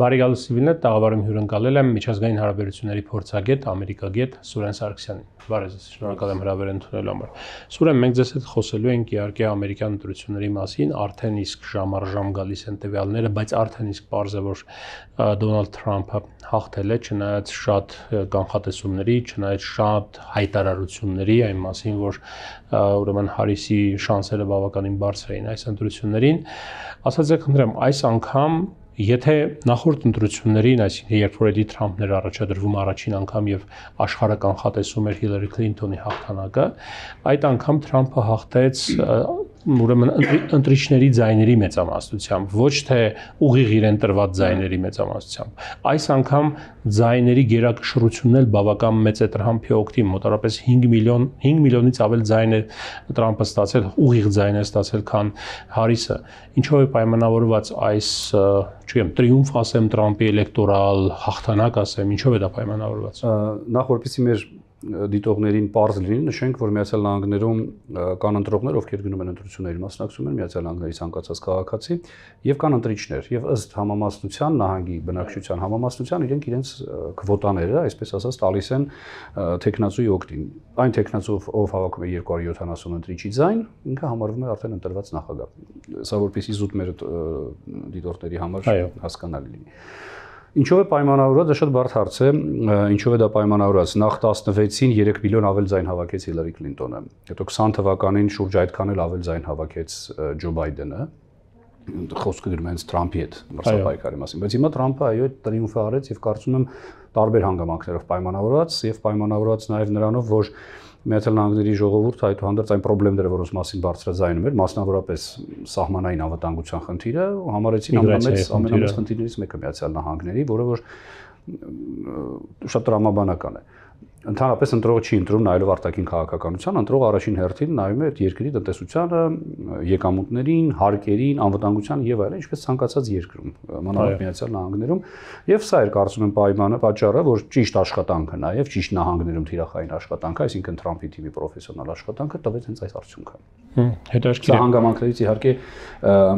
Բարիգալու Սիվիլն է տաղավարում հյուրընկալել եմ միջազգային հարաբերությունների փորձագետ, ամերիկագետ Սուրեն Սարգսյանին։ Բարև ձեզ, շնորհակալ եմ հրավեր ընդունելու համար։ Սուրեն, մենք ձեզ հետ խոսելու ենք իհարկե ամերիկյան ընտրությունների մասին, արդեն իսկ ժամ առ ժամ գալիս են տվյալները, բայց արդեն իսկ པարզ է որ Դոնալդ Թրամփը հաղթել է, չնայած շատ կանխատեսումների, չնայած շատ հայտարարությունների այն մասին, որ ուրեմն Հարիսի շանսերը բավականին բարձր էին այս ընտրություններին։ Ասած եք, հնդրեմ, այս անգամ Եթե նախորդ ընտրություններին, այսինքն երբ որ Էդի Թրամփն էր առաջադրվում առաջին անգամ եւ աշխարհը կանխատեսում էր Հիլարի Քլինթոնի հաղթանակը, այդ անգամ Թրամփը հաղթեց ուրեմն ընտրիչների ձայների մեծամասնությամբ, ոչ թե ուղիղ իրեն տրված ձայների մեծամասնությամբ։ Այս անգամ ձայների գերակշռությունն էլ բավական մեծ է Թրամփի օգտի, մոտավորապես 5 միլիոն 5 միլիոնից ավել ձայն է Թրամփը ստացել, ուղիղ ձայն է ստացել, քան Հարիսը։ Ինչով է պայմանավորված այս, չգիտեմ, տրիումֆ ասեմ Թրամփի էլեկտորալ հաղթանակ ասեմ, ինչով է դա պայմանավորված։ Նախ որպեսի մեր դիտողներին པարզ լինի, նշենք, որ Միացյալ Նահանգներում կան ընտրողներ, ովքեր գնում են ընտրությունների մասնակցում են Միացյալ Նահանգների ցանկացած քաղաքացի, եւ կան ընտրիչներ, եւ ըստ համամասնության նահանգի բնակչության համամասնության իրենք իրենց քվոտաները, այսպես ասած, տալիս են տեխնացուի օկտին։ Այն տեխնացով, ով հավաքում է 270 ընտրիչի ձայն, ինքը համարվում է արդեն ընտրված նախագահ։ Սա որպեսի զուտ մեր դիտորդների համար հասկանալի լինի։ Այո Ինչով է պայմանավորված, դա շատ բարդ հարց է, ինչով է դա պայմանավորված։ Նախ 16-ին 3 միլիոն ավել ձայն հավաքեց Հիլարի Քլինտոնը, հետո 20 թվականին շուրջ այդքան էլ ավել ձայն հավաքեց Ջո Բայդենը խոսքը գրում են Թրամփի հետ մրցակայքարի մասին, բայց հիմա Թրամփը այո տրիումֆ արեց եւ կարծում եմ տարբեր հանգամանքներով պայմանավորված եւ պայմանավորված նաեւ նրանով, որ Միացյալ Նահանգների ժողովուրդը այդուհանդերձ այն խնդիրները, որոնց մասին բարձրաձայնում էր, մասնավորապես սահմանային անվտանգության խնդիրը, համարեցին ամենամեծ ամենամեծ խնդիրներից մեկը Միացյալ Նահանգների, որը որ շատ տրամաբանական է։ Ընդհանրապես ընտրողը չի ընտրում նայելով արտաքին քաղաքականության, ընտրողը առաջին հերթին նայում է այդ երկրի տնտեսությանը, եկամուտներին, հարկերին, անվտանգության եւ այլն, ինչպես ցանկացած երկրում, մանավանդ Միացյալ Նահանգներում, եւ սա էր կարծում եմ պայմանը պատճառը, որ ճիշտ աշխատանքը, նաեւ ճիշտ նահանգներում թիրախային աշխատանքը, այսինքն Թրամփի թիմի պրոֆեսիոնալ աշխատանքը տվեց հենց այս արդյունքը։ Հետաքրքիր է։ Սա հանգամանքներից իհարկե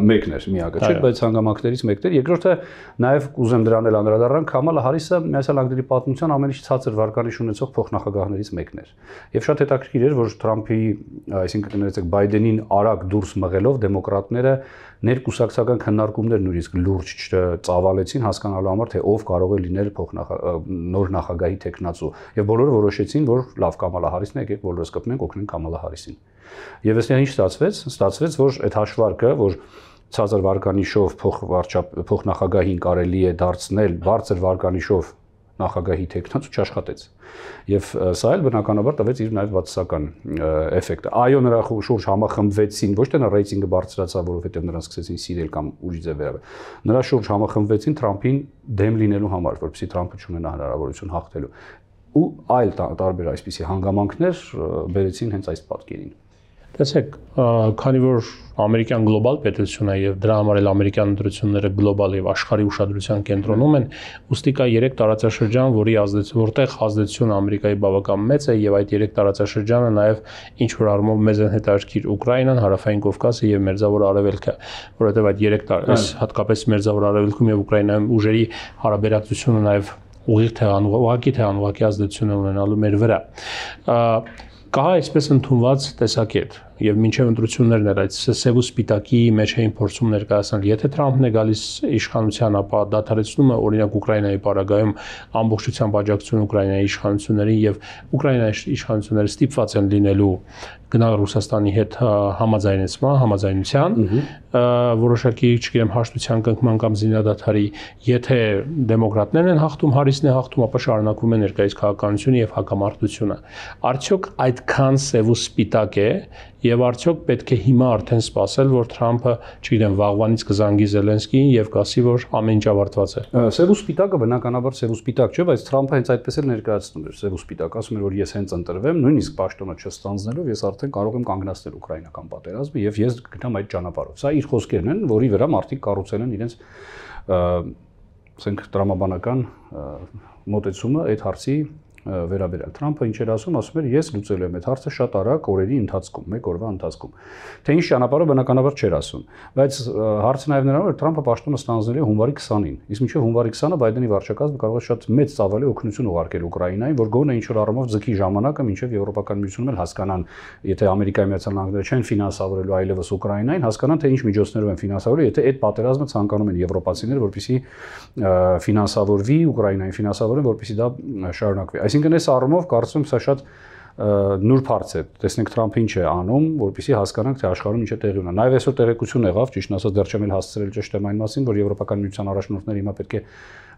մեկն էր, միակը չէ, բայց հանգամանքներից մեկն էր։ Երկրորդը նաեւ կուզեմ դրան էլ անդրադառնանք, Կամալա Հարիսը Միացյալ Նահանգների պատմության ամենից ցածր վարկանիշ ունեցող փոխնախագահներից մեկն էր։ Եվ շատ հետաքրքիր էր, որ Թրամփի, այսինքն ներեցեք Բայդենին արագ դուրս մղելով դեմոկրատները ներկուսակցական քննարկումներ նույնիսկ լուրջ ծավալեցին հասկանալու համար, թե ով կարող է լինել փոխնախ նոր նախագահի տեխնացու։ Եվ բոլորը որոշեցին, որ լավ Կամալա Հարիսն է, եկեք բոլորս կպնենք, օգնենք Կամալա Հարիսին։ Եվ այսինքն ինչ ստացվեց, ստացվեց, որ այդ հաշվարկը, որ ցածր վարկանիշով փոխ վարչապետ փոխնախագահին կարելի է դարձնել բարձր վարկանիշով նախագահի թեկնած ու չաշխատեց։ Եվ սա էլ բնականաբար տվեց իր նաև բացասական էֆեկտը։ Այո, նրա շուրջ համախմբվեցին, ոչ թե նա ռեյտինգը բարձրացավ, որովհետև նրան սկսեցին սիրել կամ ուրիշ ձև վերաբերել։ Նրա շուրջ համախմբվեցին Թրամփին դեմ լինելու համար, որպեսզի Թրամփը չունենա հնարավորություն հաղթելու։ Ու այլ տարբեր այսպիսի հանգամանքներ բերեցին հենց այս պատկերին։ Տեսեք, քանի որ ամերիկյան գլոբալ պետություն է եւ դրա համար էլ ամերիկյան ընտրությունները գլոբալ եւ աշխարհի ուշադրության կենտրոնում են, ուստի կա 3 տարածաշրջան, որի ազդեցություն, որտեղ ազդեցությունը Ամերիկայի բավական մեծ է եւ այդ 3 տարածաշրջանը նաեւ ինչ որ առումով մեզ են հետաքրքիր Ուկրաինան, Հարավային Կովկասը եւ Մերձավոր Արևելքը, որովհետեւ այդ 3 տարած, հատկապես Մերձավոր Արևելքում եւ Ուկրաինայում ուժերի հարաբերակցությունը նաեւ ուղիղ թե անուղակի թե անուղակի ազդեցություն ունենալու մեր վրա։ Ա կա այսպես ընդունված տեսակետ, եւ մինչեւ ընտրություններն էր այդ սև ու սպիտակի մեջ էին փորձում ներկայացնել եթե Թրամփն է գալիս իշխանության ապա դադարեցնում է օրինակ Ուկրաինայի պարագայում ամբողջությամբ աջակցություն Ուկրաինայի իշխանություններին եւ Ուկրաինայի իշխանությունները ստիպված են լինելու գնալ Ռուսաստանի հետ համաձայնեցման, համաձայնության, որոշակի, չգիտեմ, հաշտության կնքման կամ զինադադարի, եթե դեմոկրատներն են հաղթում, հարիսն է հաղթում, ապա շարունակվում է ներկայիս քաղաքականությունը եւ հակամարտությունը։ Արդյոք այդքան սև ու սպիտակ է եւ արդյոք պետք է հիմա արդեն սпасել, որ Թրամփը, չգիտեմ, վաղվանից կզանգի Զելենսկիին եւ կասի, որ ամեն ինչ ավարտված է։ Սև ու սպիտակը բնականաբար սև ու սպիտակ չէ, բայց Թրամփը հենց այդպես էլ ներկայացնում էր սև ու սպիտակ, ասում էր, որ ես հենց ընտրվեմ, նույնիսկ պաշտոնը չստանձնելով ես արդեն կարող եմ կանգնացնել ուկրաինական պատերազմը եւ ես գտնամ այդ ճանապարհով։ Սա իր խոսքերն են, որի վրա մարդիկ կառուցել են իրենց ասենք տրամաբանական մոտեցումը այդ հարցի վերաբերյալ։ Թրամփը ինչ էր ասում, ասում էր ես լուծելու եմ այդ հարցը շատ արագ օրերի ընթացքում, մեկ օրվա ընթացքում։ Թե ինչ ճանապարհը բնականաբար չէր ասում, բայց հարցը նաև նրանում էր Թրամփը պաշտոնը ստանձնել է հունվարի 20-ին։ Իսկ մինչև հունվարի 20-ը Բայդենի վարչակազմը կարող է շատ մեծ ծավալի օգնություն ուղարկել Ուկրաինային, որ գոնե ինչ որ առումով ձգի ժամանակը մինչև Եվրոպական միությունում էլ հասկանան, եթե Ամերիկայի Միացյալ Նահանգները չեն ֆինանսավորելու այլևս Ուկրաինային, հասկանան թե ինչ միջոցներով են ֆինանսավորելու, եթե այդ պատերազմը ցանկանում են եվրոպացիները, որպեսզի ֆինանսավորվի, Ուկրաինային ֆինանսավորեն, որպեսզի դա շարունակվի։ Այսինքն Այսինքն այս առումով կարծում եմ սա շատ նուր հարց է։ Տեսնենք Թրամփը ինչ է անում, որպեսզի հասկանանք, թե աշխարհում ինչ է տեղի ունա։ Նաև այսօր տեղեկություն եղավ, ճիշտ ասած, դեռ չեմ էլ հասցրել ճշտ եմ այն մասին, որ Եվրոպական միության առաջնորդները հիմա պետք է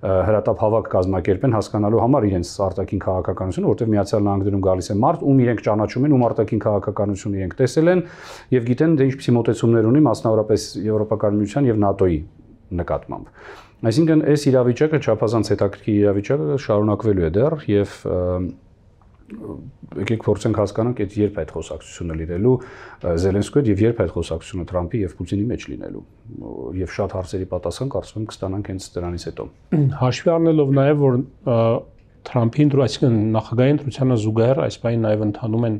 հրատապ հավաք կազմակերպեն հասկանալու համար իրենց արտաքին քաղաքականությունը, որտեղ Միացյալ Նահանգներում գալիս է մարտ, ում իրենք ճանաչում են, ում արտաքին քաղաքականությունը իրենք տեսել են եւ գիտեն, թե ինչպիսի մոտեցումներ ունի մասնավորապես Եվրոպական միության եւ ՆԱՏՕ-ի նկատմամբ։ Այսինքն այս իրավիճակը չափազանց հետաքրքիր իրավիճակը շարունակվելու է դեռ եւ եկեք փորձենք հասկանանք այդ երբ այդ խոսակցությունը լինելու Զելենսկոյի եւ երբ այդ խոսակցությունը Թրամփի եւ Պուտինի մեջ լինելու եւ շատ հարցերի պատասխան կարծում եմ կստանանք հենց դրանից հետո հաշվի առնելով նաեւ որ Թրամփի ընդրու, այսինքն նախագահի ընտրությանը զուգահեռ այս պայն նաև ընդանում են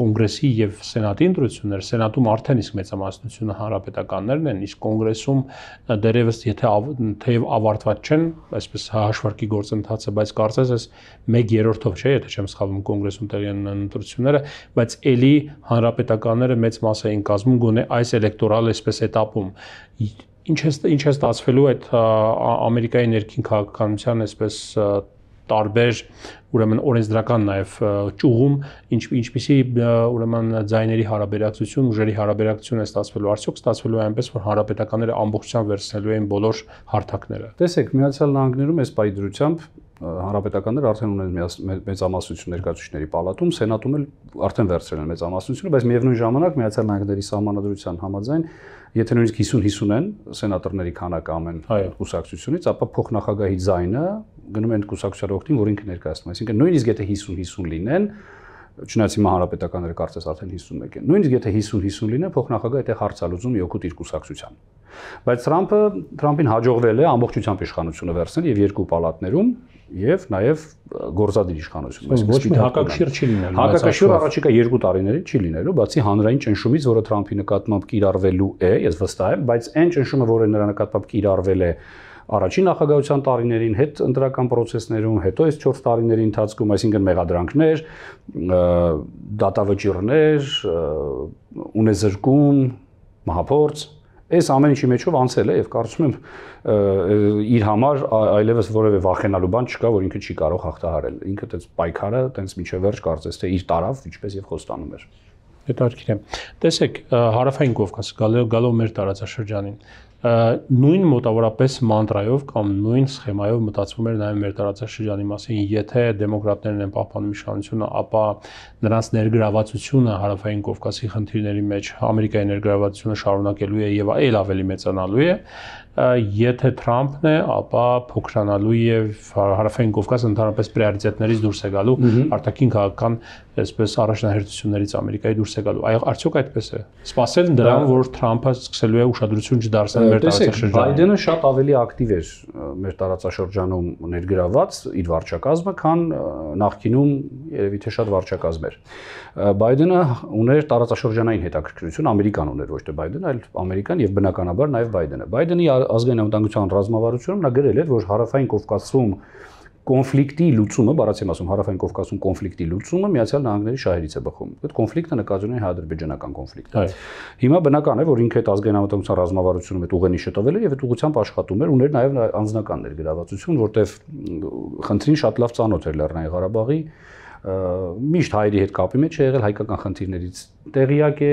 կոնգրեսի եւ սենատի ընտրություններ, սենատում արդեն իսկ մեծամասնությունը հանրապետականներն են, իսկ կոնգրեսում դերևս եթե թեև ավարտված չեն, այսպես հաշվարկի գործընթացը, բայց կարծես այս 1/3-ով չէ, եթե չեմ սխալվում, կոնգրեսում տեղի ունեն ընտրությունները, բայց ելի հանրապետականները մեծ մասը են կազմում գոնե այս էլեկտորալ այսպես этаպում ինչ է ինչ է ստացվելու այդ ամերիկայի ներքին քաղաքականության այսպես տարբեր ուրեմն օրենսդրական նաև ճուղում ինչ ինչպիսի ուրեմն ձայների հարաբերակցություն, ուժերի հարաբերակցություն է ստացվելու, արդյոք ստացվելու է այնպես, որ հանրապետականները ամբողջությամբ վերցնելու են բոլոր հարթակները։ Տեսեք, Միացյալ Նահանգներում այս պայծրությամբ հանրապետականները արդեն ունեն մեծամասնություն ներկայացուցիչների պալատում, սենատում էլ արդեն վերցրել են մեծամասնությունը, բայց միևնույն ժամանակ Միացյալ Նահանգների սահմանադրության համաձայն, եթե նույնիսկ 50-50 են սենատորների քանակը ամեն կուսակցությունից, ապա փոխնախագահի ձայնը գնում են կուսակցության օգտին, որ ինքը ներկայացնում է։ Այսինքն նույնիսկ եթե 50-50 լինեն, չնայած հիմա հանրապետականները կարծես արդեն 51 են։ Նույնիսկ եթե 50-50 լինի, փոխնախագահը այդտեղ հարցալուծում յոկուտ իր կուսակցության։ Բայց Թրամփը Թրամփին հաջողվել է ամբողջությամբ իշխանությունը վերցնել եւ երկու պալատներում եւ նաեւ գործադիր իշխանություն։ Այսինքն ոչ մի հակակշիռ չի լինելու։ Հակակշիռ առաջիկա 2 տարիներին չի լինելու, բացի հանրային ճնշումից, որը Թրամփի նկատմամբ կիրառվելու է, ես վստահ եմ, բայց այն ճնշումը, որը նրա նկատմամբ կիրառվել է առաջին նախագահության տարիներին, հետ ընտրական process-ներում, հետո այս 4 տարիների ընթացքում, այսինքն մեղադրանքներ, դատավճիռներ, ունեզրկում, մահապորց, Այս ամեն ինչի մեջով անցել է եւ կարծում եմ իր համար այլևս որևէ վախենալու բան չկա, որ ինքը չի կարող հաղթահարել։ Ինքը տենց պայքարը տենց միջև վերջ կարծես թե իր տարավ ինչպես եւ խոստանում էր։ Դե դարքիր եմ։ Տեսեք, հարավային Կովկաս գալով գալով մեր տարածաշրջանին նույն մոտավորապես մանտրայով կամ նույն սխեմայով մտածվում էր նաև մեր տարածաշրջանի մասին, եթե դեմոկրատներն են պահպանում իշխանությունը, ապա նրանց ներգրավվածությունը հարավային Կովկասի խնդիրների մեջ Ամերիկայի ներգրավվածությունը շարունակելու է եւ այլ ավելի մեծանալու է, եթե Թրամփն է, ապա փոքրանալու եւ հա-, հարավային Կովկասը ընդհանրապես պրիորիտետներից դուրս է գալու արտաքին քաղաքական այսպես առաջնահերթություններից Ամերիկայի դուրս է գալու։ Այո, արդյոք այդպես է։ Սպասել դրան, որ Թրամփը սկսելու է ուշադրություն չդարձնել մեր տարածաշրջանում։ Բայդենը շատ ավելի ակտիվ էր մեր տարածաշրջանում ներգրաված իր վարչակազմը, քան նախկինում երևի թե շատ վարչակազմ էր։ Բայդենը ուներ տարածաշրջանային հետաքրքրություն, Ամերիկան ուներ ոչ թե Բայդենը, այլ Ամերիկան եւ բնականաբար նաեւ Բայդենը։ Բայդենի ազգային անվտանգության ռազմավարությունում նա գրել էր, որ հարավային Կովկասում կոնֆլիկտի լուծումը, բառացիեմ ասում, հարավային Կովկասում կոնֆլիկտի լուծումը Միացյալ Նահանգների շահերից է բխում։ Այդ կոնֆլիկտը նկատի ունի հայ-ադրբեջանական կոնֆլիկտը։ Հիմա բնական է, որ ինքը այդ ազգային համատեղության ռազմավարությունը այդ ուղենիշը տվել էր եւ այդ ուղությամբ աշխատում էր, ուներ նաեւ անձնական ներգրավվածություն, որտեղ խնդրին շատ լավ ծանոթ էր Լեռնային Ղարաբաղի միշտ հայերի հետ կապի մեջ է եղել հայկական խնդիրներից տեղյակ է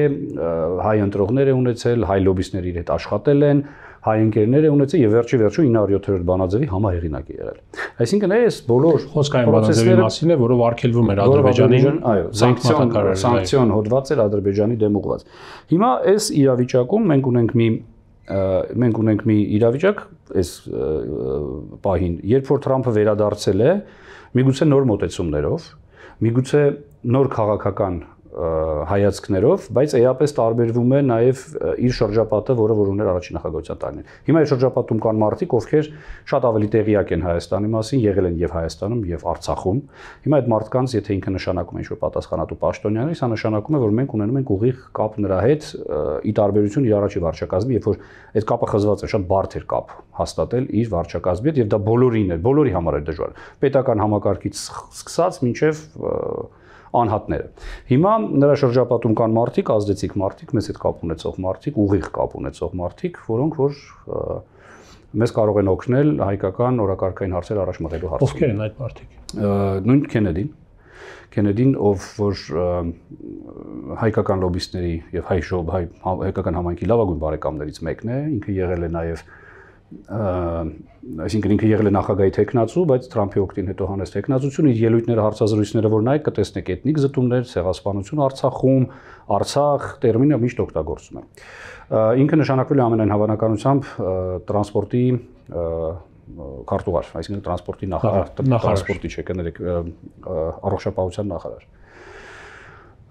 հայ ընտրողներ է ունեցել հայ լոբիստներ իր հետ աշխատել են հայ ընկերներ է ունեցել եւ վերջի վերջու 907-րդ բանաձևի համահեղինակ է եղել։ Այսինքն այս բոլոր խոսքային բանաձևի մասին է, որով արգելվում էր Ադրբեջանի այո, սանկցիոն սանկցիոն հոդված էր Ադրբեջանի դեմ ուղված։ Հիմա այս իրավիճակում մենք ունենք մի մենք ունենք մի իրավիճակ այս պահին, երբ որ Թրամփը վերադարձել է, միգուցե նոր մոտեցումներով, միգուցե նոր քաղաքական հայացքներով, բայց էապես տարբերվում է նաև իր շրջապատը, որը որ ուներ առաջին նախագահության տարին։ Հիմա այս շրջապատում կան մարդիկ, ովքեր շատ ավելի տեղյակ են Հայաստանի մասին, եղել են եւ Հայաստանում, եւ Արցախում։ Հիմա այդ մարդկանց, եթե ինքը նշանակում է ինչ-որ պատասխանատու պաշտոնյանը, սա հա, նշանակում է, որ մենք ունենում ենք ուղիղ կապ նրա հետ, ի տարբերություն իր առաջի վարչակազմի, երբ որ այդ կապը խզված է, շատ բարդ էր կապ հաստատել իր վարչակազմի հետ եւ դա բոլորին է, բոլորի համար է դժվար։ Պետական համակարգից սկսած ոչ միայն անհատները։ Հիմա նրա շրջապատում կան մարդիկ, ազդեցիկ մարդիկ, մեզ հետ կապ ունեցող մարդիկ, ուղիղ կապ ունեցող մարդիկ, որոնք որ մեզ կարող են օգնել հայկական օրակարգային հարցեր առաջ մղելու հարցում։ Ովքեր են այդ մարդիկ։ Նույն Քենեդին, Քենեդին, ով որ հայկական լոբիստների եւ հայ ժոբ հայ հայկական համայնքի լավագույն բարեկամներից մեկն է, ինքը եղել է նաեւ և այսինքն ինքը եղել է նախագահի տեխնացու, բայց Թրամփի օկտին հետո հանես տեխնացությունը, իր ելույթները, հարցազրույցները, որ նայեք, կտեսնեք էթնիկ զտումներ, ցեղասպանություն Արցախում, Արցախ տերմինը միշտ օգտագործում է։ Ինքը նշանակվել է ամենայն հավանականությամբ տրանսպորտի քարտուղար, այսինքն տրանսպորտի նախարար, տրանսպորտի չեք ներեք առողջապահության նախարար։ նախար, նախար, նախար, նախար, նախար, նախար, նախար, նախար, նախար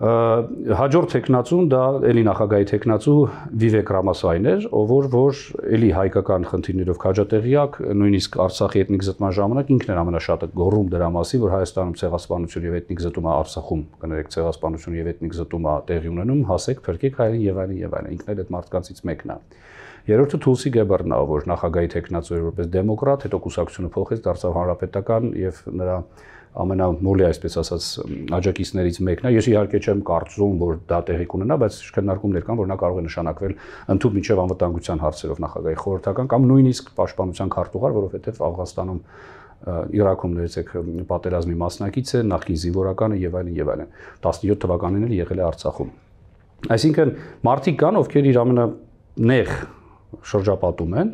հաջորդ տեխնացուն դա էլի նախագահի տեխնացու Վիվեկ Ռամասվանն էր, ով որ որ էլի հայկական խնդիրներով քաջատեղյակ, նույնիսկ Արցախի էթնիկ զտման ժամանակ ինքն էր ամենաշատը գոռում դրա մասին, որ Հայաստանում ցեղասպանություն եւ էթնիկ զտումը Արցախում, կներեք, ցեղասպանություն եւ էթնիկ զտումը տեղի ունենում, հասեք, փրկեք հայրին եւ այլն եւ այլն։ Ինքն էլ այդ մարդկանցից մեկն է։ Երրորդը Թուլսի Գեբերնա, որ նախագահի տեխնացու էր որպես դեմոկրատ, հետո կուսակցությունը փոխեց, դարձավ հանրապետական եւ նրա ամենամոլի այսպես ասած աջակիցներից մեկն է։ Ես իհարկե չեմ կարծում, որ դա տեղի կունենա, բայց քննարկումներ կան, որ նա կարող է նշանակվել ընդհանուր միջև անվտանգության հարցերով նախագահի խորհրդական կամ նույնիսկ պաշտպանության քարտուղար, որովհետև Աфghanistan-ում Իրաքում ներեցեք պատերազմի մասնակից է, նախկին զինվորականը եւ այլն եւ այլն։ 17 թվականին էլ եղել է Արցախում։ Այսինքն մարդիկ կան, ովքեր իր ամենա նեղ շրջապատում են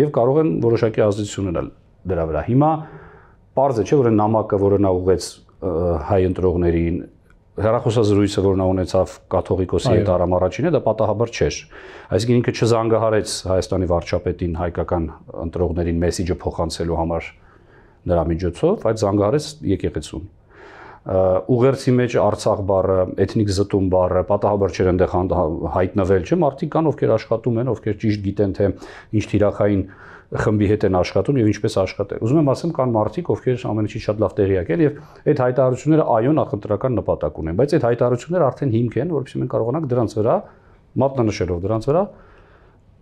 եւ կարող են որոշակի ազդեցություն ունենալ դրա վրա։ Հիմա Պարզ է, չէ՞, որ նամակը, որը նա ուղեց հայ ընտրողներին, հերախոսազրույցը, որ նա ունեցավ կաթողիկոսի հետ Արամ առաջինը, դա պատահաբար չէր։ Այսինքն ինքը չզանգահարեց Հայաստանի վարչապետին հայկական ընտրողներին մեսիջը փոխանցելու համար նրա միջոցով, այդ զանգահարեց եկեղեցուն ուղերձի մեջ Արցախ բառը, էթնիկ զտում բառը, պատահաբար չէր այնտեղ հա, հայտնվել, չէ՞, մարդիկ կան, ովքեր աշխատում են, ովքեր ճիշտ գիտեն, թե ինչ թիրախային խմբի հետ են աշխատում եւ ինչպես աշխատել։ Ուզում եմ ասեմ, կան մարդիկ, ովքեր ամեն ինչի շատ լավ տեղյակ են եւ այդ հայտարարությունները այո նախընտրական նպատակ ունեն, բայց այդ հայտարարությունները արդեն հիմք են, որովհետեւ մենք կարողանանք դրանց վրա մատնանշելով դրանց վրա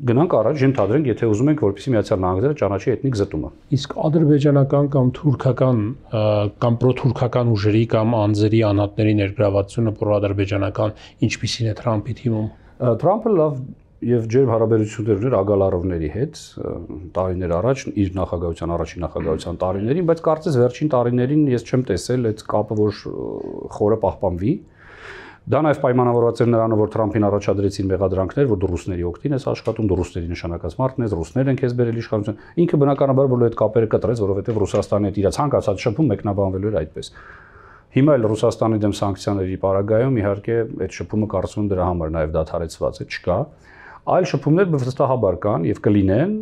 գնանք առաջ ընդհանրենք, եթե ուզում ենք, որպեսզի Միացյալ Նահանգները ճանաչի էթնիկ զտումը։ Իսկ ադրբեջանական կամ թուրքական կամ պրոթուրքական ուժերի կամ անձերի անհատների ներգրավվածությունը պրոադրբեջանական ինչպիսին է Թրամփի թիմում։ Թրամփը լավ եւ ջերմ հարաբերություններ ուներ Ագալարովների հետ տարիներ առաջ իր նախագահության առաջին նախագահության տարիներին, բայց կարծես վերջին տարիներին ես չեմ տեսել այդ կապը, որ խորը պահպանվի։ Ա Դա նաև պայմանավորված էր նրանով, որ Թրամփին առաջադրեցին մեղադրանքներ, որ դու ռուսների օգտին ես աշխատում, դու ռուսների նշանակած մարդն ես, ռուսներն են քեզ բերել իշխանություն։ Ինքը բնականաբար որ այդ կապերը կտրեց, որովհետև Ռուսաստանի հետ իր ցանկացած շփում մեկնաբանվելու էր այդպես։ Հիմա էլ Ռուսաստանի դեմ սանկցիաների պարագայում իհարկե այդ շփումը կարծում դրա համար նաև դադարեցված է, չկա։ Այլ շփումներ վստահաբար կան եւ կլինեն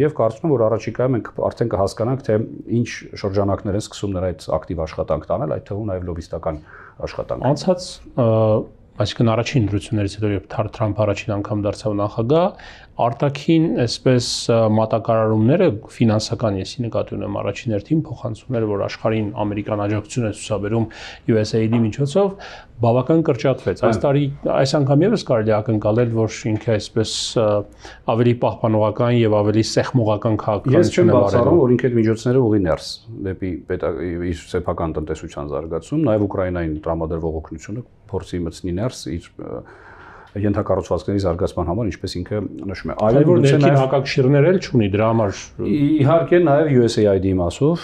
եւ կարծում եմ որ առաջիկայում մենք արդեն կհասկանանք թե ինչ շրջանակներ են սկսում նրա այդ ակտիվ աշխատանք տանել, այդ թվում նաև լոբիստական աշխատանք։ Անցած այսինքն առաջին ընտրություններից հետո երբ Թրամփ առաջին անգամ դարձավ նախագահ, արտաքին այսպես մատակարարումները ֆինանսական եսի նկատի ունեմ առաջին հերթին փոխանցումները, որ աշխարհին ամերիկան աջակցություն է ցուսաբերում USAID-ի միջոցով, բավական կրճատվեց։ Այս տարի այս անգամ եւս կարելի ակնկալել, որ ինքը այսպես ավելի պահպանողական եւ ավելի սեղմողական քաղաքականություն է վարելու։ Ես չեմ բացառում, որ ինքը այդ միջոցները ուղի ներս դեպի իր սեփական տնտեսության զարգացում, նաեւ Ուկրաինային տրամադրվող օգնությունը փորձի մտցնի ներս իր ենթակառուցվածքների զարգացման համար, ինչպես ինքը նշում է։ Այլ որ ներքին հակակշիռներ էլ չունի դրա համար։ Իհարկե նաև USAID-ի մասով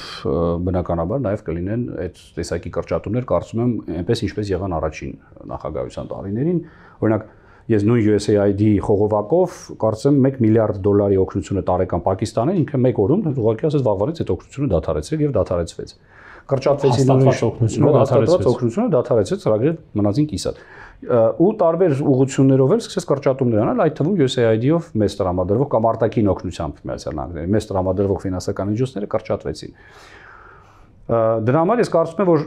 բնականաբար նաև կլինեն այդ տեսակի կրճատումներ, կարծում եմ, այնպես ինչպես եղան առաջին նախագահության տարիներին, օրինակ Ես նույն USAID-ի խողովակով կարծեմ 1 միլիարդ դոլարի օգնությունը տարեկան Պակիստանին ինքը 1 օրում ուղղակի ասած վաղվանից այդ օգնությունը դադարեցրել եւ դադարեցվեց։ դա կրճատվեցին ուրիշ օգնությունը, դադարեցվեց օգնությունը, դադարեցեց ծրագրը մնացին կիսատ։ Ու տարբեր ուղություններով էլ սկսեց կրճատումներ անել, այդ թվում USAID-ով մեծ տրամադրվող կամ արտաքին օգնությամբ Միացյալ Նահանգների մեծ տրամադրվող ֆինանսական միջոցները կրճատվեցին։ Դրա համար ես կարծում եմ, որ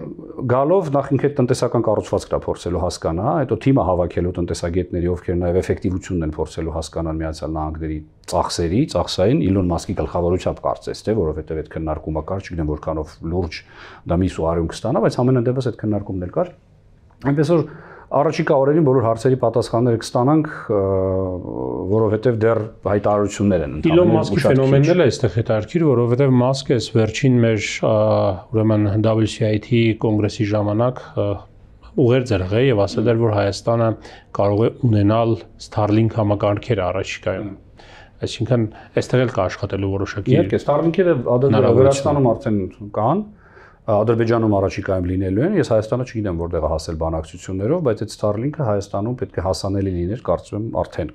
գալով նախ ինքը տնտեսական կառուցվածքն է փորձելու հասկանա, հետո թիմը հավաքելու տնտեսագետների, ովքեր նաև էֆեկտիվությունն են փորձելու հասկանան Միացյալ Նահանգների ծախսերի, ծախսային Իլոն Մասկի գլխավորությամբ կարծես, թե որովհետև այդ քննարկումը կար, չգիտեմ որքանով լուրջ դա մի սուարյուն կստանա, բայց ամենայն դեպս այդ քննարկումն էլ կար։ Այնպես որ Առաջիկա օրերին բոլոր հարցերի պատասխանները կստանանք, որովհետև դեռ հայտարարություններ են ընթանում։ Իլոն Մասկի ֆենոմենն էլ է այստեղ հետաքրքիր, որովհետև Մասկը այս վերջին մեր ուրեմն WCIT կոնգրեսի ժամանակ ուղեր ձեռղ է եւ ասել էր, որ Հայաստանը կարող է ունենալ Starlink համակարգեր առաջիկայում։ Այսինքն, այստեղ էլ կաշխատելու որոշակի։ Իհարկե, Starlink-երը Ադրբեջանում, Վրաստանում արդեն կան, Ադրբեջանում առաջիկայում լինելու են։ Ես Հայաստանը չգիտեմ որտեղ է հասել բանակցություններով, բայց այդ Starlink-ը Հայաստանում պետք է հասանելի լիներ, կարծում եմ արդեն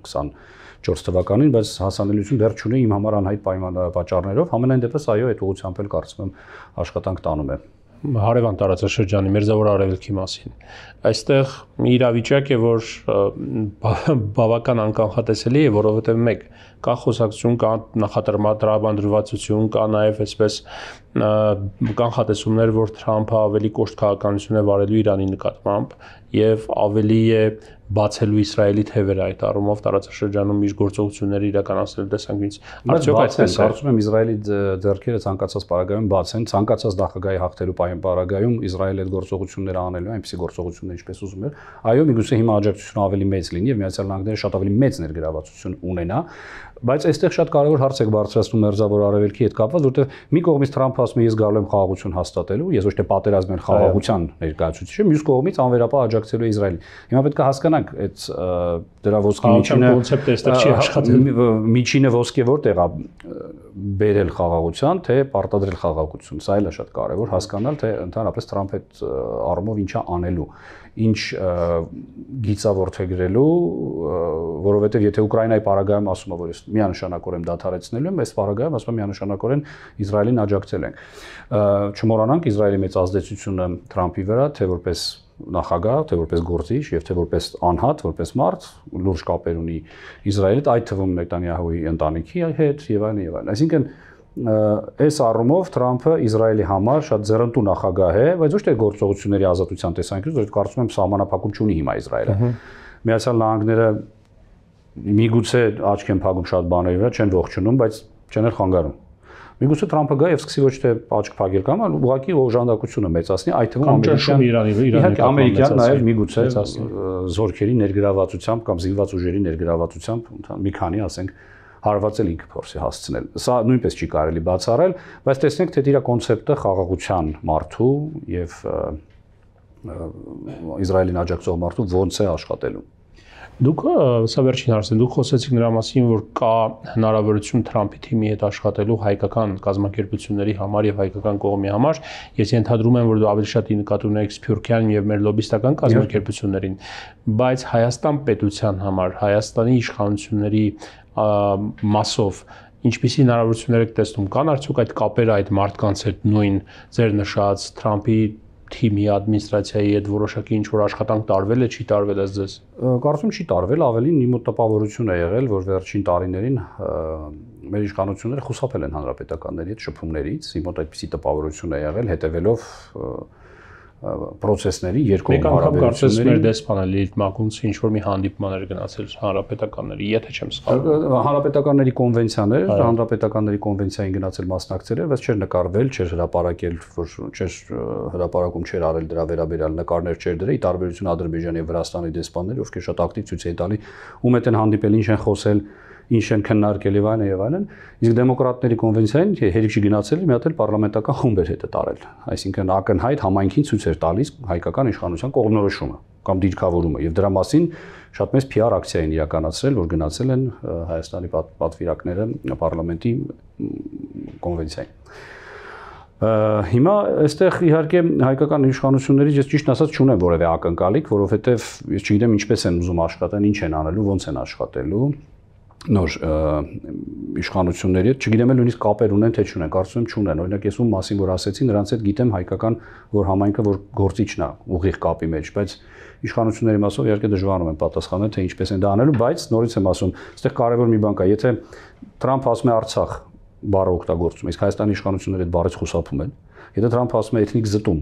24 թվականին, բայց հասանելիություն դեռ չունի իմ համար անհայտ պատճառներով, համենայն դեպս այո, այդ ուղղությամբ էլ կարծում եմ աշխատանք տանում է հարևան տարածաշրջանի մերձավոր արևելքի մասին։ Այստեղ մի իրավիճակ է, որ բավական անկանխատեսելի է, որովհետև մեկ կա խոսակցություն, կա նախատրամադրվածություն, կա նաև այսպես կանխատեսումներ, որ Թրամփը ավելի կոշտ քաղաքականություն է վարելու Իրանի նկատմամբ եւ ավելի է բացելու Իսրայելի թևերը այդ առումով տարածաշրջանում իր գործողությունները իրականացնել տեսանկյունից։ Արդյոք այդպես է։ Կարծում եմ Իսրայելի ձեռքերը ցանկացած պարագայում բաց են, ցանկացած նախագահի հաղթելու պարագայում Իսրայելը այդ գործողությունները անելու, այնպիսի գործողություններ, ինչպես ուզում էր։ Այո, միգուցե հիմա աջակցությունը ավելի մեծ լինի եւ Միացյալ Նահանգները շատ ավելի մեծ ներգրավվածություն ունենա բայց այստեղ շատ կարևոր հարց եք բարձրացնում Մերձավոր Արևելքի հետ կապված, որտեղ մի կողմից Թրամփը ասում է ես գալու եմ խաղաղություն հաստատելու, ես ոչ թե պատերազմ են խաղաղության ներկայացուցիչ եմ, մյուս կողմից անվերապահ աջակցելու Իսրայելին։ Հիմա պետք է հասկանանք այդ դրա ոսկի միջինը կոնցեպտը այստեղ չի աշխատել։ Միջինը ոսկե որտեղ է բերել խաղաղության, թե պարտադրել խաղաղություն։ Սա էլ է շատ կարևոր հասկանալ, թե ընդհանրապես Թրամփը այդ առումով ինչա անելու, ինչ գիծավորթեգրելու, որովհետև եթե Ուկրաինայի պարագայում ասում է, որ ես միանշանակորեն դադարեցնելու եմ, այս պարագայում ասում է միանշանակորեն Իսրայելին աջակցել ենք։ Չմոռանանք Իսրայելի մեծ ազդեցությունը Թրամփի վրա, թե որպես նախագահ, թե որպես գործիչ եւ թե որպես անհատ, որպես մարդ լուրջ կապեր ունի Իսրայելի հետ, այդ թվում Նետանյահուի ընտանիքի հետ եւ այն եւ այն։ Այսինքն այս առումով Թրամփը Իսրայելի համար շատ ձեռնտու նախագահ է, բայց ոչ թե գործողությունների ազատության տեսանկյունից, որը կարծում եմ համանապակում չունի հիմա Իսրայելը։ Միացյալ Նահանգները միգուցե աչք են փակում շատ բաների վրա, չեն ողջունում, բայց չեն էլ խանգարում։ Միգուցե Թրամփը գա եւ սկսի ոչ թե աչք փակել կամ այլ ուղղակի օժանդակությունը մեծացնի, այդ թվում ամերիկյան Իրանի Իրանի իհարկե ամերիկյան նաեւ միգուցե զորքերի ներգրավվածությամբ կամ զինված ուժերի ներգրավվածությամբ մի քանի, ասենք, հարվածել ինքը փորձի հասցնել։ Սա նույնպես չի կարելի բացառել, բայց տեսնենք թե դրա կոնցեպտը խաղաղության մարդու եւ Իսրայելին աջակցող մարդու ոնց է աշխատելու։ Դուք սա վերջին հարցն է։ Դուք խոսեցիք նրա մասին, որ կա հնարավորություն Թրամփի թիմի հետ աշխատելու հայկական կազմակերպությունների համար եւ հայկական կողմի համար։ Ես ենթադրում եմ, որ դու ավելի շատ ի նկատի ունես Փյուրքյան եւ մեր լոբիստական կազմակերպություններին, բայց Հայաստան պետության համար, Հայաստանի իշխանությունների մասով ինչպիսի հնարավորություններ եք տեսնում կան արդյոք այդ կապերը այդ մարդկանց հետ նույն ձեր նշած Թրամփի թիմի ադմինիստրացիայի հետ որոշակի ինչ որ աշխատանք տարվել է, չի տարվել ես ձեզ։ Կարծում չի տարվել, ավելին իմ տպավորություն է եղել, որ վերջին տարիներին մեր իշխանությունները խուսափել են հանրապետականների հետ շփումներից, իմ մոտ այդպիսի տպավորություն է եղել, հետևելով և, process-ների երկու հարաբերությունների։ Մեկ անգամ կարծես մեր դեսպանը Լիլիթ Մակունց ինչ որ մի հանդիպման էր գնացել հանրապետականների, եթե չեմ սխալվում։ Հանրապետականների կոնվենցիաներ, հանրապետականների կոնվենցիային գնացել մասնակցել էր, բայց չէր նկարվել, չէր հրապարակել, որ չէր հրապարակում չէր արել դրա վերաբերյալ նկարներ չէր դրել, ի տարբերություն Ադրբեջանի եւ Վրաստանի դեսպանների, ովքեր շատ ակտիվ ցույց էին տալի, ում հետ են հանդիպել, ինչ են խոսել, ինչ են քննարկել եւ այլն եւ այլն։ Իսկ դեմոկրատների կոնվենցիային հերիք չգնացել մի հատ էլ parlamentakan խումբ էր հետը տարել։ Այսինքն ակնհայտ համայնքին ցույց էր տալիս հայկական իշխանության կողմնորոշումը կամ դիրքավորումը եւ դրա մասին շատ մեծ PR ակցիա են իրականացրել, որ գնացել են Հայաստանի պատվիրակները parlamenti կոնվենցիային։ Հիմա այստեղ իհարկե հայկական իշխանություններից ես ճիշտ ասած չունեմ որևէ ակնկալիք, որովհետև ես չգիտեմ ինչպես են ուզում աշխատեն, ինչ են անելու, ոնց են աշխատելու նոր իշխանությունների հետ, չգիտեմ էլ նույնիսկ կապեր ունեն թե չունեն, կարծում եմ չունեն։ Օրինակ ես ում մասին որ ասեցի, նրանց հետ գիտեմ հայկական որ համայնքը որ գործիչն է ուղիղ կապի մեջ, բայց իշխանությունների մասով իհարկե դժվարում են պատասխանել թե ինչպես են դա անելու, բայց նորից եմ ասում, այստեղ կարևոր մի բան կա, եթե Թրամփ ասում է Արցախ բառը օգտագործում, իսկ Հայաստանի իշխանությունները այդ բառից խուսափում են, եթե Թրամփ ասում է էթնիկ զտում,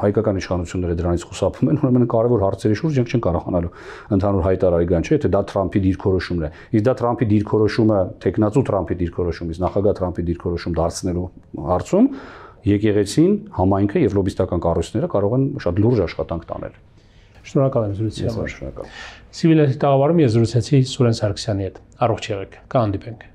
հայկական իշխանությունները դրանից խուսափում են, ուրեմն կարևոր հարցերի շուրջ ենք չեն կարողանալու ընդհանուր հայտարարի գան, չէ՞, եթե դա Թրամփի դիրքորոշումն է։ Իսկ դա Թրամփի դիրքորոշումը, տեխնացու Թրամփի դիրքորոշումից, նախագահ Թրամփի դիրքորոշում դարձնելու հարցում եկեղեցին, համայնքը եւ լոբիստական կառույցները կարող են շատ լուրջ աշխատանք տանել։ Շնորհակալ եմ զրույցի համար։ Շնորհակալ։ Սիվիլիզացիա տաղավարում ես զրուցեցի Սուրեն Սարգսյանի հետ։ Առողջ եղեք։ Կհանդիպենք։